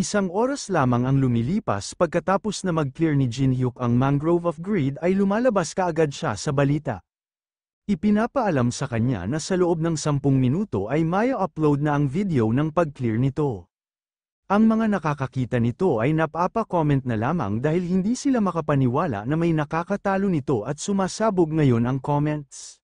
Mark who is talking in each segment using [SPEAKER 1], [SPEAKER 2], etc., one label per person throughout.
[SPEAKER 1] Isang oras lamang ang lumilipas pagkatapos na mag-clear ni Jin Hyuk ang mangrove of greed ay lumalabas kaagad siya sa balita. Ipinapaalam sa kanya na sa loob ng 10 minuto ay maya upload na ang video ng pag-clear nito. Ang mga nakakakita nito ay napapa-comment na lamang dahil hindi sila makapaniwala na may nakakatalo nito at sumasabog ngayon ang comments.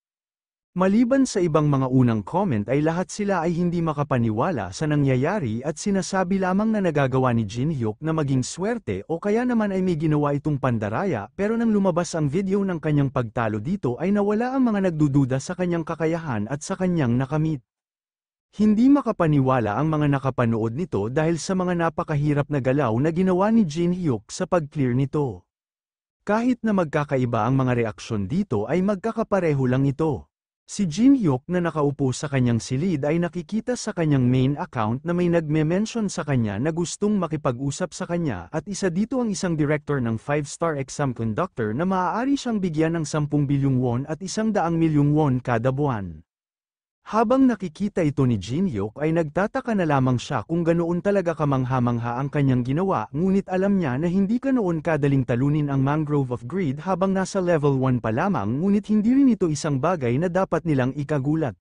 [SPEAKER 1] Maliban sa ibang mga unang comment ay lahat sila ay hindi makapaniwala sa nangyayari at sinasabi lamang na nagagawa ni Jin Hyuk na maging swerte o kaya naman ay may ginawa itong pandaraya pero nang lumabas ang video ng kanyang pagtalo dito ay nawala ang mga nagdududa sa kanyang kakayahan at sa kanyang nakamit. Hindi makapaniwala ang mga nakapanood nito dahil sa mga napakahirap na galaw na ginawa ni Jin Hyuk sa pag-clear nito. Kahit na magkakaiba ang mga reaksyon dito ay magkakapareho lang ito. Si Jin Hyuk na nakaupo sa kanyang silid ay nakikita sa kanyang main account na may nagme-mention sa kanya na gustong makipag-usap sa kanya at isa dito ang isang director ng 5-star exam conductor na maaari siyang bigyan ng 10 bilyong won at 100 milyong won kada buwan. Habang nakikita ito ni Jin Hyuk ay nagtataka na lamang siya kung ganoon talaga kamangha-mangha ang kanyang ginawa ngunit alam niya na hindi kanoon kadaling talunin ang Mangrove of Greed habang nasa level 1 pa lamang ngunit hindi rin ito isang bagay na dapat nilang ikagulat.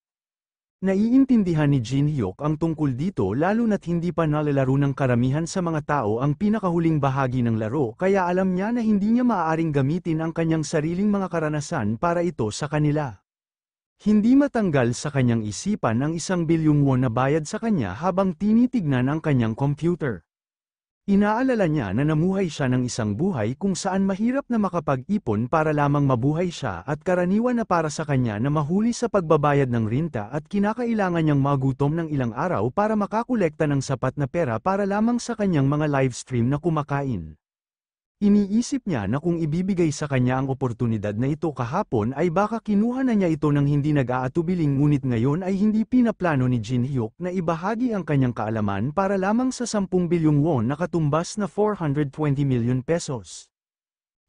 [SPEAKER 1] Naiintindihan ni Jin Hyuk ang tungkol dito lalo na't hindi pa nalalaro ng karamihan sa mga tao ang pinakahuling bahagi ng laro kaya alam niya na hindi niya maaaring gamitin ang kanyang sariling mga karanasan para ito sa kanila. Hindi matanggal sa kanyang isipan ang isang bilyong won na bayad sa kanya habang tinitignan ang kanyang computer. Inaalala niya na namuhay siya ng isang buhay kung saan mahirap na makapag-ipon para lamang mabuhay siya at karaniwan na para sa kanya na mahuli sa pagbabayad ng rinta at kinakailangan niyang magutom ng ilang araw para makakolekta ng sapat na pera para lamang sa kanyang mga livestream na kumakain. Iniisip niya na kung ibibigay sa kanya ang oportunidad na ito kahapon ay baka kinuha na niya ito ng hindi nag-aatubiling ngunit ngayon ay hindi pinaplano ni Jin Hyuk na ibahagi ang kanyang kaalaman para lamang sa 10 bilyong won na katumbas na 420 million pesos.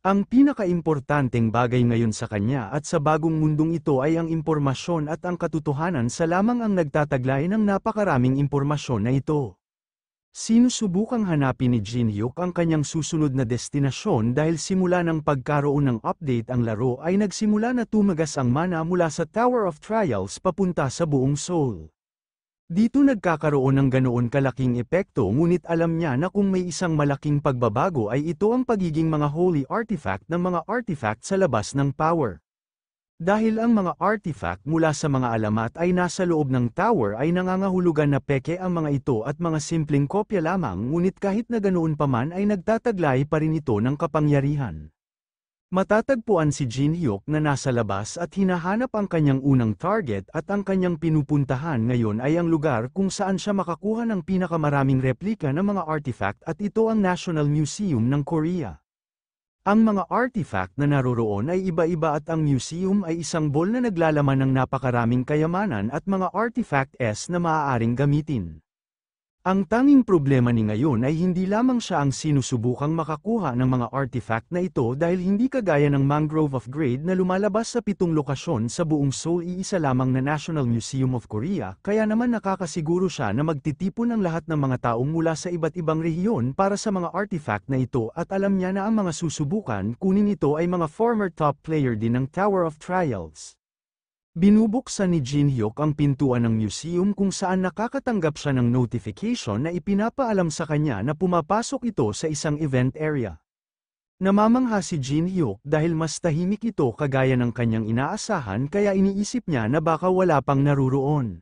[SPEAKER 1] Ang pinakaimportanteng bagay ngayon sa kanya at sa bagong mundong ito ay ang impormasyon at ang katotohanan sa lamang ang nagtataglay ng napakaraming impormasyon na ito. Sinusubukang hanapin ni Jin Hyuk ang kanyang susunod na destinasyon dahil simula ng pagkaroon ng update ang laro ay nagsimula na tumagas ang mana mula sa Tower of Trials papunta sa buong Seoul. Dito nagkakaroon ng ganoon kalaking epekto ngunit alam niya na kung may isang malaking pagbabago ay ito ang pagiging mga holy artifact ng mga artifact sa labas ng power. Dahil ang mga artifact mula sa mga alamat ay nasa loob ng tower ay nangangahulugan na peke ang mga ito at mga simpleng kopya lamang ngunit kahit na ganoon paman ay nagtataglay pa rin ito ng kapangyarihan. Matatagpuan si Jin Hyuk na nasa labas at hinahanap ang kanyang unang target at ang kanyang pinupuntahan ngayon ay ang lugar kung saan siya makakuha ng pinakamaraming replika ng mga artifact at ito ang National Museum ng Korea. Ang mga artifact na naroroon ay iba-iba at ang museum ay isang bowl na naglalaman ng napakaraming kayamanan at mga artifact S na maaaring gamitin. Ang tanging problema ni ngayon ay hindi lamang siya ang sinusubukang makakuha ng mga artifact na ito dahil hindi kagaya ng Mangrove of Grade na lumalabas sa pitong lokasyon sa buong Seoul iisa lamang na National Museum of Korea kaya naman nakakasiguro siya na magtitipon ang lahat ng mga taong mula sa iba't ibang rehiyon para sa mga artifact na ito at alam niya na ang mga susubukan kunin ito ay mga former top player din ng Tower of Trials. Binubuksan ni Jin Hyuk ang pintuan ng museum kung saan nakakatanggap siya ng notification na ipinapaalam sa kanya na pumapasok ito sa isang event area. Namamangha si Jin Hyuk dahil mas tahimik ito kagaya ng kanyang inaasahan kaya iniisip niya na baka wala pang naruroon.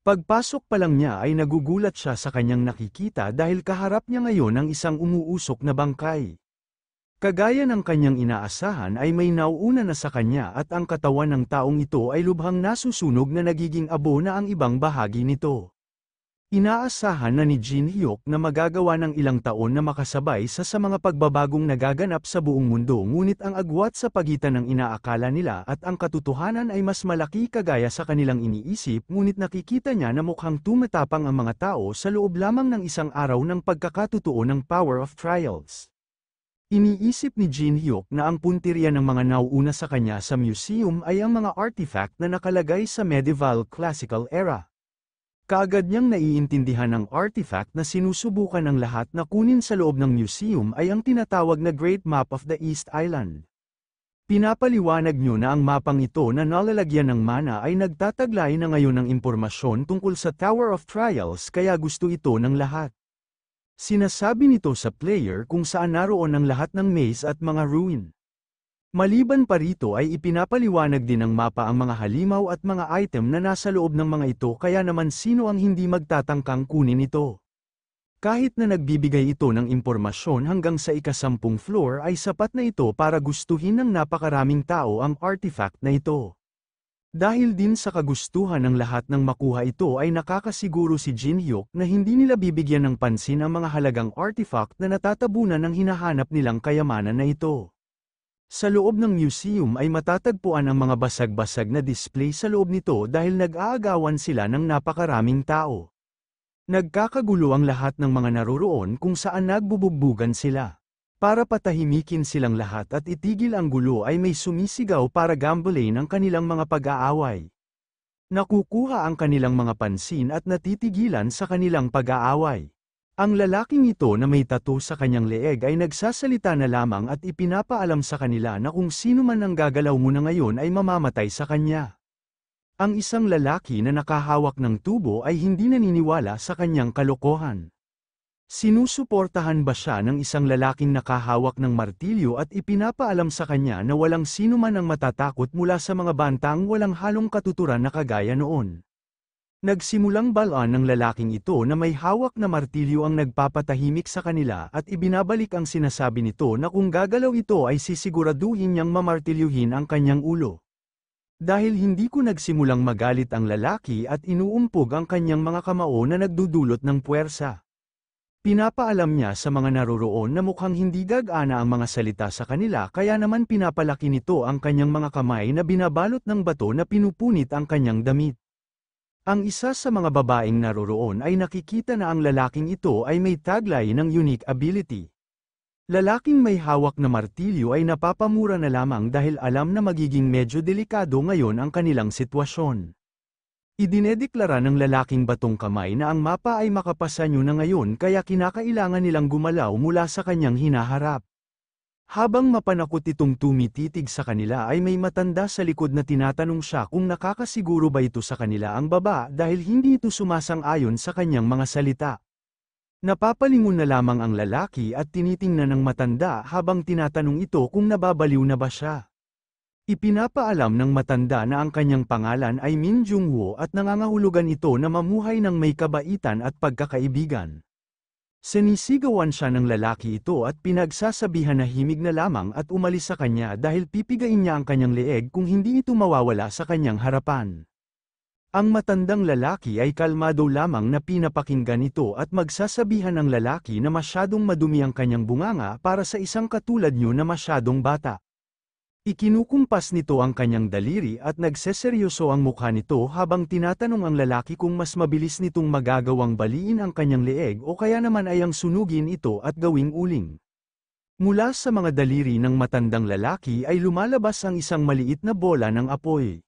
[SPEAKER 1] Pagpasok pa lang niya ay nagugulat siya sa kanyang nakikita dahil kaharap niya ngayon ang isang umuusok na bangkay. Kagaya ng kanyang inaasahan ay may nauuna na sa kanya at ang katawan ng taong ito ay lubhang nasusunog na nagiging abo na ang ibang bahagi nito. Inaasahan na ni Jin Hyuk na magagawa ng ilang taon na makasabay sa sa mga pagbabagong nagaganap sa buong mundo ngunit ang agwat sa pagitan ng inaakala nila at ang katotohanan ay mas malaki kagaya sa kanilang iniisip ngunit nakikita niya na mukhang tumatapang ang mga tao sa loob lamang ng isang araw ng pagkakatotoo ng Power of Trials. Iniisip ni Jin Hyuk na ang puntirya ng mga nauuna sa kanya sa museum ay ang mga artifact na nakalagay sa medieval classical era. Kaagad niyang naiintindihan ng artifact na sinusubukan ng lahat na kunin sa loob ng museum ay ang tinatawag na Great Map of the East Island. Pinapaliwanag niyo na ang mapang ito na nalalagyan ng mana ay nagtataglay na ngayon ng impormasyon tungkol sa Tower of Trials kaya gusto ito ng lahat. Sinasabi nito sa player kung saan naroon ang lahat ng maze at mga ruin. Maliban pa rito ay ipinapaliwanag din ng mapa ang mga halimaw at mga item na nasa loob ng mga ito kaya naman sino ang hindi magtatangkang kunin ito. Kahit na nagbibigay ito ng impormasyon hanggang sa ikasampung floor ay sapat na ito para gustuhin ng napakaraming tao ang artifact na ito. Dahil din sa kagustuhan ng lahat ng makuha ito ay nakakasiguro si Jin Hyuk na hindi nila bibigyan ng pansin ang mga halagang artifact na natatabunan ng hinahanap nilang kayamanan na ito. Sa loob ng museum ay matatagpuan ang mga basag-basag na display sa loob nito dahil nag-aagawan sila ng napakaraming tao. Nagkakagulo ang lahat ng mga naroroon kung saan nagbubugbugan sila. Para patahimikin silang lahat at itigil ang gulo ay may sumisigaw para gambolin ang kanilang mga pag-aaway. Nakukuha ang kanilang mga pansin at natitigilan sa kanilang pag-aaway. Ang lalaking ito na may tato sa kanyang leeg ay nagsasalita na lamang at ipinapaalam sa kanila na kung sino man ang gagalaw mo na ngayon ay mamamatay sa kanya. Ang isang lalaki na nakahawak ng tubo ay hindi naniniwala sa kanyang kalokohan. Sinusuportahan ba siya ng isang lalaking nakahawak ng martilyo at ipinapaalam sa kanya na walang sino man ang matatakot mula sa mga bantang walang halong katuturan na kagaya noon? Nagsimulang balaan ng lalaking ito na may hawak na martilyo ang nagpapatahimik sa kanila at ibinabalik ang sinasabi nito na kung gagalaw ito ay sisiguraduhin niyang mamartilyuhin ang kanyang ulo. Dahil hindi ko nagsimulang magalit ang lalaki at inuumpog ang kanyang mga kamao na nagdudulot ng puwersa. Pinapaalam niya sa mga naroroon na mukhang hindi gagana ang mga salita sa kanila kaya naman pinapalaki nito ang kanyang mga kamay na binabalot ng bato na pinupunit ang kanyang damit. Ang isa sa mga babaeng naroroon ay nakikita na ang lalaking ito ay may taglay ng unique ability. Lalaking may hawak na martilyo ay napapamura na lamang dahil alam na magiging medyo delikado ngayon ang kanilang sitwasyon. Idinedeklara ng lalaking batong kamay na ang mapa ay makapasa nyo na ngayon kaya kinakailangan nilang gumalaw mula sa kanyang hinaharap. Habang mapanakot itong tumititig sa kanila ay may matanda sa likod na tinatanong siya kung nakakasiguro ba ito sa kanila ang baba dahil hindi ito sumasang-ayon sa kanyang mga salita. Napapalingon na lamang ang lalaki at tinitingnan ng matanda habang tinatanong ito kung nababaliw na ba siya. Ipinapaalam ng matanda na ang kanyang pangalan ay Min Jung-woo at nangangahulugan ito na mamuhay ng may kabaitan at pagkakaibigan. Sinisigawan siya ng lalaki ito at pinagsasabihan na himig na lamang at umalis sa kanya dahil pipigain niya ang kanyang leeg kung hindi ito mawawala sa kanyang harapan. Ang matandang lalaki ay kalmado lamang na pinapakinggan ito at magsasabihan ng lalaki na masyadong madumi ang kanyang bunganga para sa isang katulad niyo na masyadong bata. Ikinukumpas nito ang kanyang daliri at nagseseryoso ang mukha nito habang tinatanong ang lalaki kung mas mabilis nitong magagawang baliin ang kanyang leeg o kaya naman ay ang sunugin ito at gawing uling. Mula sa mga daliri ng matandang lalaki ay lumalabas ang isang maliit na bola ng apoy.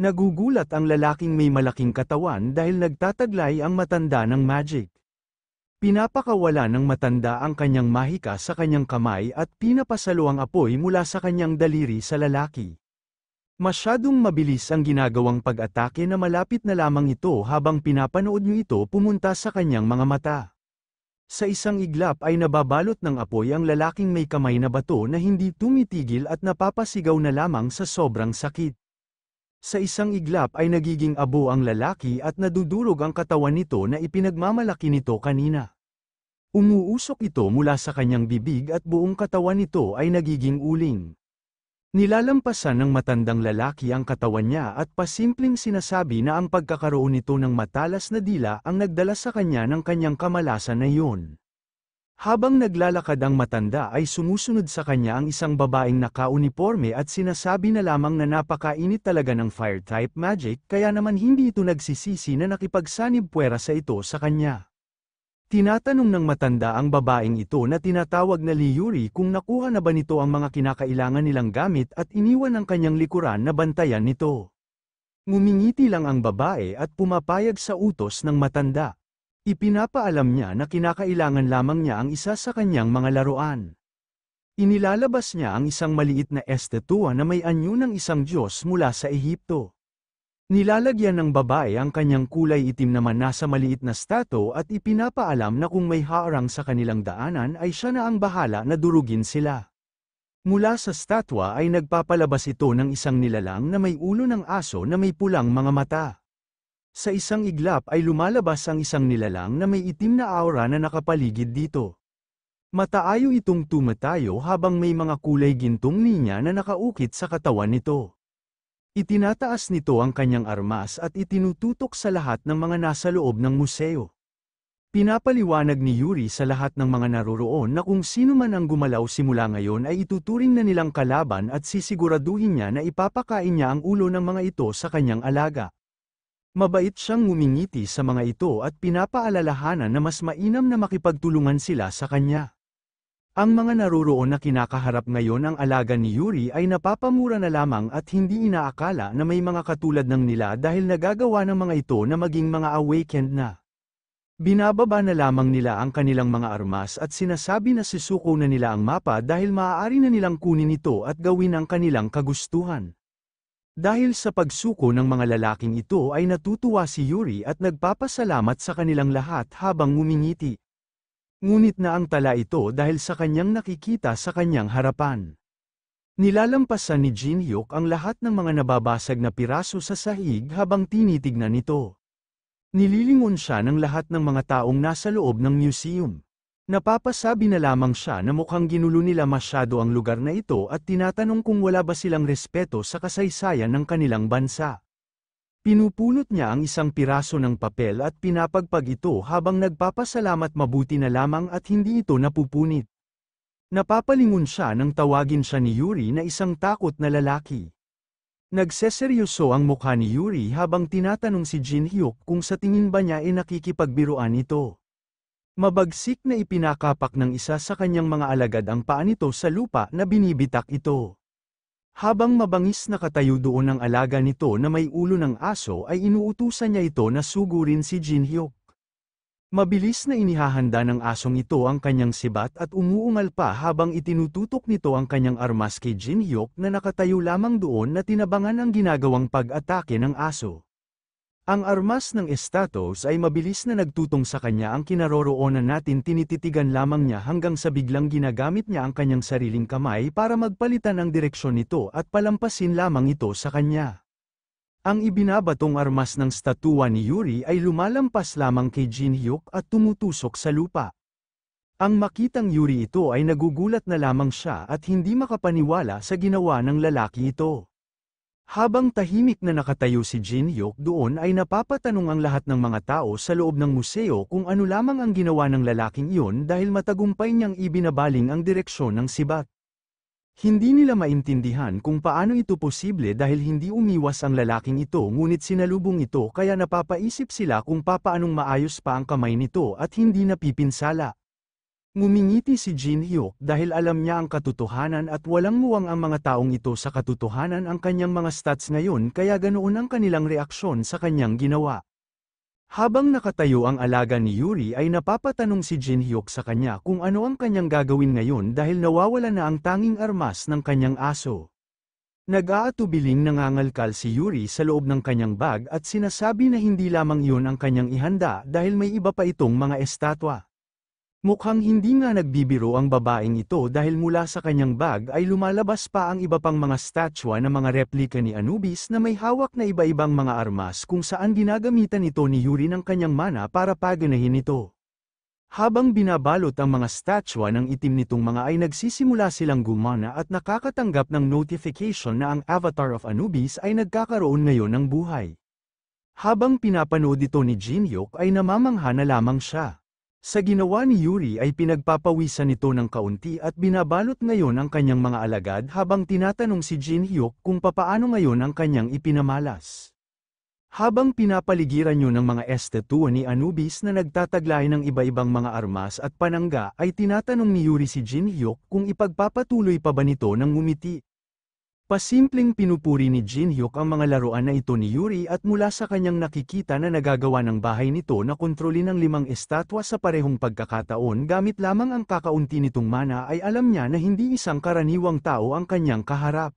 [SPEAKER 1] Nagugulat ang lalaking may malaking katawan dahil nagtataglay ang matanda ng magic. Pinapakawala ng matanda ang kanyang mahika sa kanyang kamay at pinapasalo ang apoy mula sa kanyang daliri sa lalaki. Masyadong mabilis ang ginagawang pag-atake na malapit na lamang ito habang pinapanood niyo ito pumunta sa kanyang mga mata. Sa isang iglap ay nababalot ng apoy ang lalaking may kamay na bato na hindi tumitigil at napapasigaw na lamang sa sobrang sakit. Sa isang iglap ay nagiging abo ang lalaki at nadudurog ang katawan nito na ipinagmamalaki nito kanina. Umuusok ito mula sa kanyang bibig at buong katawan nito ay nagiging uling. Nilalampasan ng matandang lalaki ang katawan niya at pasimpleng sinasabi na ang pagkakaroon nito ng matalas na dila ang nagdala sa kanya ng kanyang kamalasan na iyon. Habang naglalakad ang matanda ay sumusunod sa kanya ang isang babaeng nakauniforme at sinasabi na lamang na napakainit talaga ng fire-type magic kaya naman hindi ito nagsisisi na nakipagsanib puwera sa ito sa kanya. Tinatanong ng matanda ang babaeng ito na tinatawag na Liyuri kung nakuha na ba nito ang mga kinakailangan nilang gamit at iniwan ang kanyang likuran na bantayan nito. Ngumingiti lang ang babae at pumapayag sa utos ng matanda. Ipinapaalam niya na kinakailangan lamang niya ang isa sa kanyang mga laruan. Inilalabas niya ang isang maliit na estetua na may anyo ng isang Diyos mula sa Ehipto. Nilalagyan ng babae ang kanyang kulay itim na manasa maliit na stato at ipinapaalam na kung may haarang sa kanilang daanan ay siya na ang bahala na durugin sila. Mula sa statwa ay nagpapalabas ito ng isang nilalang na may ulo ng aso na may pulang mga mata. Sa isang iglap ay lumalabas ang isang nilalang na may itim na aura na nakapaligid dito. Mataayo itong tumatayo habang may mga kulay gintong linya na nakaukit sa katawan nito. Itinataas nito ang kanyang armas at itinututok sa lahat ng mga nasa loob ng museo. Pinapaliwanag ni Yuri sa lahat ng mga naroroon na kung sino man ang gumalaw simula ngayon ay ituturing na nilang kalaban at sisiguraduhin niya na ipapakain niya ang ulo ng mga ito sa kanyang alaga. Mabait siyang ngumingiti sa mga ito at pinapaalalahanan na mas mainam na makipagtulungan sila sa kanya. Ang mga naruroon na kinakaharap ngayon ang alaga ni Yuri ay napapamura na lamang at hindi inaakala na may mga katulad ng nila dahil nagagawa ng mga ito na maging mga awakened na. Binababa na lamang nila ang kanilang mga armas at sinasabi na sisuko na nila ang mapa dahil maaari na nilang kunin ito at gawin ang kanilang kagustuhan. Dahil sa pagsuko ng mga lalaking ito ay natutuwa si Yuri at nagpapasalamat sa kanilang lahat habang ngumingiti ngunit tala ito dahil sa kanyang nakikita sa kanyang harapan. Nilalampasan ni Jin Hyuk ang lahat ng mga nababasag na piraso sa sahig habang tinitignan nito. Nililingon siya ng lahat ng mga taong nasa loob ng museum. Napapasabi na lamang siya na mukhang ginulo nila masyado ang lugar na ito at tinatanong kung wala ba silang respeto sa kasaysayan ng kanilang bansa. Pinupunot niya ang isang piraso ng papel at pinapagpag ito habang nagpapasalamat mabuti na lamang at hindi ito napupunit. Napapalingon siya nang tawagin siya ni Yuri na isang takot na lalaki. Nagseseryoso ang mukha ni Yuri habang tinatanong si Jin Hyuk kung sa tingin ba niya ay e nakikipagbiruan ito. Mabagsik na ipinakapak ng isa sa kanyang mga alagad ang paa nito sa lupa na binibitak ito. Habang mabangis na katayo doon ang alaga nito na may ulo ng aso ay inuutusan niya ito na sugurin si Jin Hyuk. Mabilis na inihahanda ng asong ito ang kanyang sibat at umuungal pa habang itinututok nito ang kanyang armas kay Jin Hyuk na nakatayo lamang doon na tinabangan ang ginagawang pag-atake ng aso. Ang armas ng estatos ay mabilis na nagtutong sa kanya ang kinaroroonan natin tinititigan lamang niya hanggang sa biglang ginagamit niya ang kanyang sariling kamay para magpalitan ang direksyon nito at palampasin lamang ito sa kanya. Ang ibinabatong armas ng statuwa ni Yuri ay lumalampas lamang kay Jin Hyuk at tumutusok sa lupa. Ang makitang Yuri ito ay nagugulat na lamang siya at hindi makapaniwala sa ginawa ng lalaki ito. Habang tahimik na nakatayo si Jin Yok doon ay napapatanong ang lahat ng mga tao sa loob ng museo kung ano lamang ang ginawa ng lalaking iyon dahil matagumpay niyang ibinabaling ang direksyon ng sibat. Hindi nila maintindihan kung paano ito posible dahil hindi umiwas ang lalaking ito ngunit sinalubong ito kaya napapaisip sila kung papaanong maayos pa ang kamay nito at hindi napipinsala. Ngumingiti si Jin Hyo dahil alam niya ang katotohanan at walang muwang ang mga taong ito sa katotohanan ang kanyang mga stats ngayon kaya ganoon ang kanilang reaksyon sa kanyang ginawa. Habang nakatayo ang alaga ni Yuri ay napapatanong si Jin Hyuk sa kanya kung ano ang kanyang gagawin ngayon dahil nawawala na ang tanging armas ng kanyang aso. Nag-aatubiling nangangalkal si Yuri sa loob ng kanyang bag at sinasabi na hindi lamang iyon ang kanyang ihanda dahil may iba pa itong mga estatwa. Mukhang hindi nga nagbibiro ang babaeng ito dahil mula sa kanyang bag ay lumalabas pa ang iba pang mga statwa na mga replika ni Anubis na may hawak na iba-ibang mga armas kung saan ginagamitan ito ni Yuri ng kanyang mana para paganahin ito. Habang binabalot ang mga statwa ng itim nitong mga ay nagsisimula silang gumana at nakakatanggap ng notification na ang avatar of Anubis ay nagkakaroon ngayon ng buhay. Habang pinapanood ito ni Jin Hyuk ay namamangha na lamang siya. Sa ginawa ni Yuri ay pinagpapawisan ito ng kaunti at binabalot ngayon ang kanyang mga alagad habang tinatanong si Jin Hyuk kung papaano ngayon ang kanyang ipinamalas. Habang pinapaligiran nyo ng mga estetua ni Anubis na nagtataglay ng iba-ibang mga armas at panangga ay tinatanong ni Yuri si Jin Hyuk kung ipagpapatuloy pa ba nito ng ngumiti. Pasimpleng pinupuri ni Jin Hyuk ang mga laruan na ito ni Yuri at mula sa kanyang nakikita na nagagawa ng bahay nito na kontrolin ng limang estatwa sa parehong pagkakataon gamit lamang ang kakaunti nitong mana ay alam niya na hindi isang karaniwang tao ang kanyang kaharap.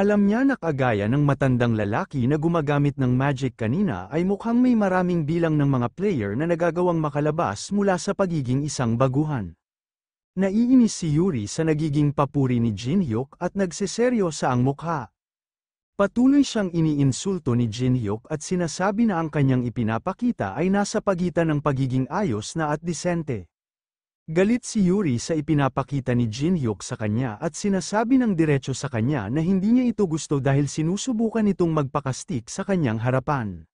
[SPEAKER 1] Alam niya na kagaya ng matandang lalaki na gumagamit ng magic kanina ay mukhang may maraming bilang ng mga player na nagagawang makalabas mula sa pagiging isang baguhan. Naiinis si Yuri sa nagiging papuri ni Jin Hyuk at nagseseryo sa ang mukha. Patuloy siyang iniinsulto ni Jin Hyuk at sinasabi na ang kanyang ipinapakita ay nasa pagitan ng pagiging ayos na at disente. Galit si Yuri sa ipinapakita ni Jin Hyuk sa kanya at sinasabi ng diretso sa kanya na hindi niya ito gusto dahil sinusubukan itong magpakastik sa kanyang harapan.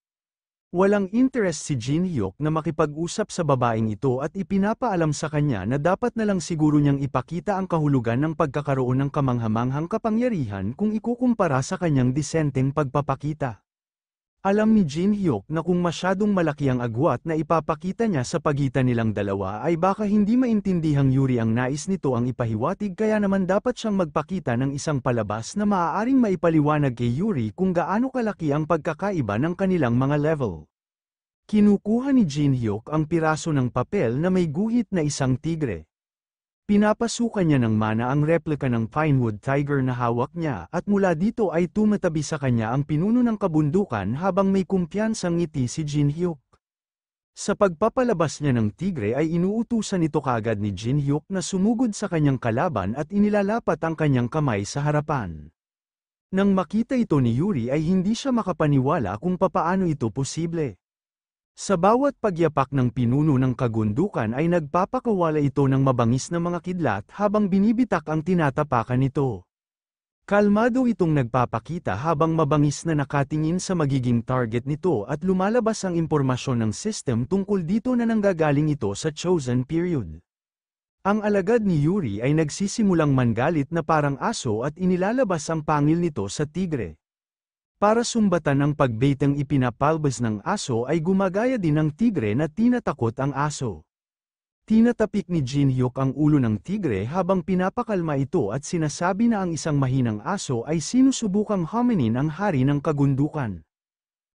[SPEAKER 1] Walang interest si Jin Hyuk na makipag-usap sa babaeng ito at ipinapaalam sa kanya na dapat na lang siguro niyang ipakita ang kahulugan ng pagkakaroon ng kamanghamanghang kapangyarihan kung ikukumpara sa kanyang disenteng pagpapakita. Alam ni Jin Hyuk na kung masyadong malaki ang agwat na ipapakita niya sa pagitan nilang dalawa ay baka hindi maintindihang Yuri ang nais nito ang ipahiwatig kaya naman dapat siyang magpakita ng isang palabas na maaaring maipaliwanag kay Yuri kung gaano kalaki ang pagkakaiba ng kanilang mga level. Kinukuha ni Jin Hyuk ang piraso ng papel na may guhit na isang tigre. Pinapasukan niya ng mana ang replika ng Pinewood Tiger na hawak niya at mula dito ay tumatabi sa kanya ang pinuno ng kabundukan habang may kumpiyansang ngiti si Jin Hyuk. Sa pagpapalabas niya ng tigre ay inuutusan ito kagad ni Jin Hyuk na sumugod sa kanyang kalaban at inilalapat ang kanyang kamay sa harapan. Nang makita ito ni Yuri ay hindi siya makapaniwala kung papaano ito posible. Sa bawat pagyapak ng pinuno ng kagundukan ay nagpapakawala ito ng mabangis na mga kidlat habang binibitak ang tinatapakan nito. Kalmado itong nagpapakita habang mabangis na nakatingin sa magiging target nito at lumalabas ang impormasyon ng system tungkol dito na nanggagaling ito sa chosen period. Ang alagad ni Yuri ay nagsisimulang mangalit na parang aso at inilalabas ang pangil nito sa tigre. Para sumbatan ang pagbaitang ipinapalbas ng aso ay gumagaya din ng tigre na tinatakot ang aso. Tinatapik ni Jin Hyuk ang ulo ng tigre habang pinapakalma ito at sinasabi na ang isang mahinang aso ay sinusubukang hominin ang hari ng kagundukan.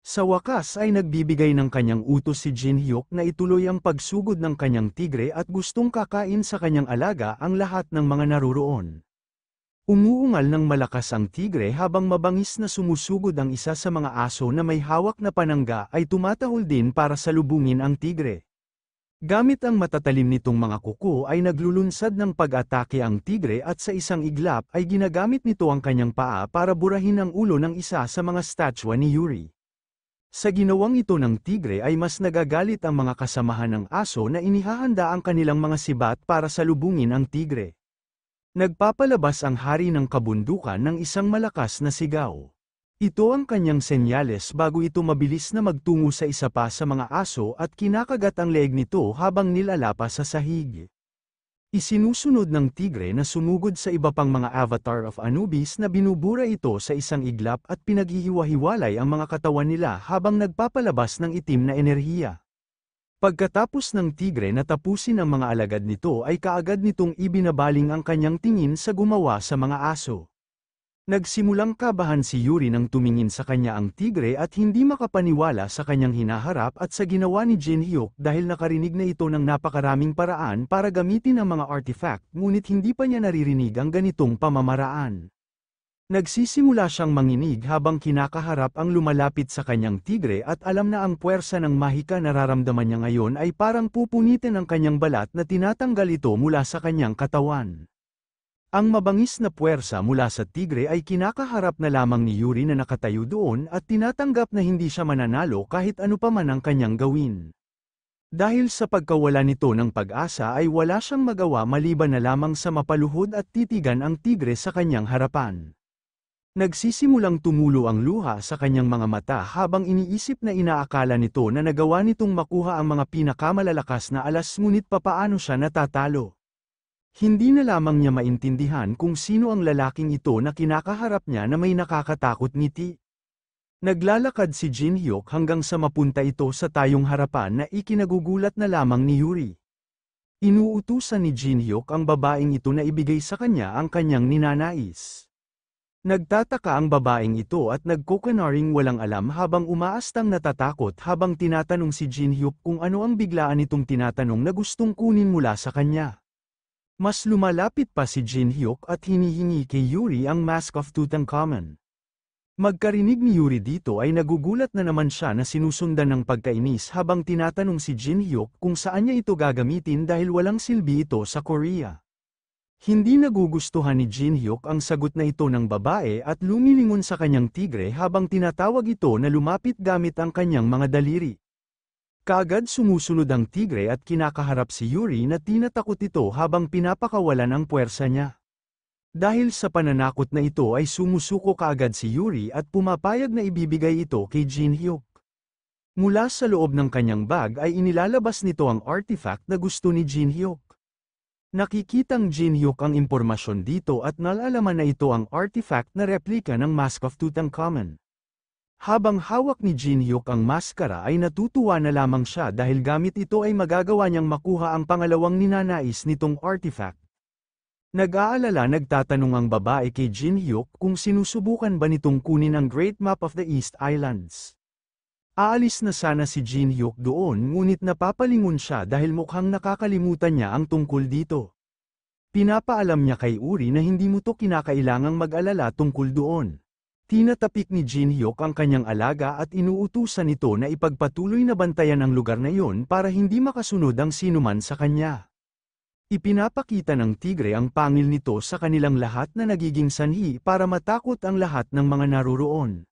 [SPEAKER 1] Sa wakas ay nagbibigay ng kanyang utos si Jin Hyuk na ituloy ang pagsugod ng kanyang tigre at gustong kakain sa kanyang alaga ang lahat ng mga naruroon. Umuungal ng malakas ang tigre habang mabangis na sumusugod ang isa sa mga aso na may hawak na panangga ay tumatahol din para salubungin ang tigre. Gamit ang matatalim nitong mga kuko ay naglulunsad ng pag-atake ang tigre at sa isang iglap ay ginagamit nito ang kanyang paa para burahin ang ulo ng isa sa mga statwa ni Yuri. Sa ginawang ito ng tigre ay mas nagagalit ang mga kasamahan ng aso na inihahanda ang kanilang mga sibat para salubungin ang tigre. Nagpapalabas ang hari ng kabundukan ng isang malakas na sigaw. Ito ang kanyang senyales bago ito mabilis na magtungo sa isa pa sa mga aso at kinakagat ang leeg nito habang nilalapa sa sahig. Isinusunod ng tigre na sumugod sa iba pang mga avatar of Anubis na binubura ito sa isang iglap at pinaghihiwa-hiwalay ang mga katawan nila habang nagpapalabas ng itim na enerhiya. Pagkatapos ng tigre na tapusin ang mga alagad nito ay kaagad nitong ibinabaling ang kanyang tingin sa gumawa sa mga aso. Nagsimulang kabahan si Yuri nang tumingin sa kanya ang tigre at hindi makapaniwala sa kanyang hinaharap at sa ginawa ni Jin Hyuk dahil nakarinig na ito ng napakaraming paraan para gamitin ang mga artifact ngunit hindi pa niya naririnig ang ganitong pamamaraan. Nagsisimula siyang manginig habang kinakaharap ang lumalapit sa kanyang tigre at alam na ang puwersa ng mahika na nararamdaman niya ngayon ay parang pupunitin ang kanyang balat na tinatanggal ito mula sa kanyang katawan. Ang mabangis na puwersa mula sa tigre ay kinakaharap na lamang ni Yuri na nakatayo doon at tinatanggap na hindi siya mananalo kahit ano pa man ang kanyang gawin. Dahil sa pagkawala nito ng pag-asa ay wala siyang magawa maliban na lamang sa mapaluhod at titigan ang tigre sa kanyang harapan. Nagsisimulang tumulo ang luha sa kanyang mga mata habang iniisip na inaakala nito na nagawa nitong makuha ang mga pinakamalalakas na alas ngunit papaano siya natatalo. Hindi na lamang niya maintindihan kung sino ang lalaking ito na kinakaharap niya na may nakakatakot ngiti. Naglalakad si Jin Hyuk hanggang sa mapunta ito sa tayong harapan na ikinagugulat na lamang ni Yuri. Inuutusan ni Jin Hyuk ang babaeng ito na ibigay sa kanya ang kanyang ninanais. Nagtataka ang babaeng ito at nagkukunaring walang alam habang umaastang natatakot habang tinatanong si Jin Hyuk kung ano ang biglaan nitong tinatanong na gustong kunin mula sa kanya. Mas lumalapit pa si Jin Hyuk at hinihingi kay Yuri ang Mask of Tutankhamun. Magkarinig ni Yuri dito ay nagugulat na naman siya na sinusundan ng pagkainis habang tinatanong si Jin Hyuk kung saan niya ito gagamitin dahil walang silbi ito sa Korea. Hindi nagugustuhan ni Jin Hyuk ang sagot na ito ng babae at lumilingon sa kanyang tigre habang tinatawag ito na lumapit gamit ang kanyang mga daliri. Kaagad sumusunod ang tigre at kinakaharap si Yuri na tinatakot ito habang pinapakawalan ang puwersa niya. Dahil sa pananakot na ito ay sumusuko kaagad si Yuri at pumapayag na ibibigay ito kay Jin Hyuk. Mula sa loob ng kanyang bag ay inilalabas nito ang artifact na gusto ni Jin Hyuk. Nakikitang Jinhyuk ang impormasyon dito at nalalaman na ito ang artifact na replika ng Mask of Tutankhamun. Habang hawak ni Jinhyuk ang maskara ay natutuwa na lamang siya dahil gamit ito ay magagawa niyang makuha ang pangalawang ninanais nitong artifact. Nag-aalala nagtatanong ang babae kay Jinhyuk kung sinusubukan ba nitong kunin ang Great Map of the East Islands. Aalis na sana si Jin Hyuk doon ngunit napapalingon siya dahil mukhang nakakalimutan niya ang tungkol dito. Pinapaalam niya kay Uri na hindi mo to kinakailangang mag-alala tungkol doon. Tinatapik ni Jin Hyuk ang kanyang alaga at inuutusan ito na ipagpatuloy na bantayan ang lugar na iyon para hindi makasunod ang sinuman sa kanya. Ipinapakita ng tigre ang pangil nito sa kanilang lahat na nagiging sanhi para matakot ang lahat ng mga naroroon.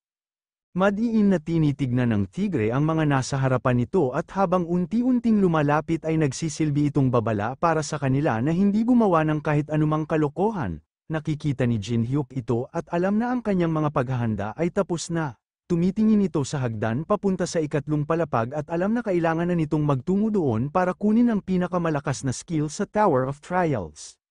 [SPEAKER 1] Madiin na tinitignan ng tigre ang mga nasa harapan nito at habang unti-unting lumalapit ay nagsisilbi itong babala para sa kanila na hindi gumawa ng kahit anumang kalokohan. Nakikita ni Jin Hyuk ito at alam na ang kanyang mga paghahanda ay tapos na. Tumitingin ito sa hagdan papunta sa ikatlong palapag at alam na kailangan na nitong magtungo doon para kunin ang pinakamalakas na skill sa Tower of Trials.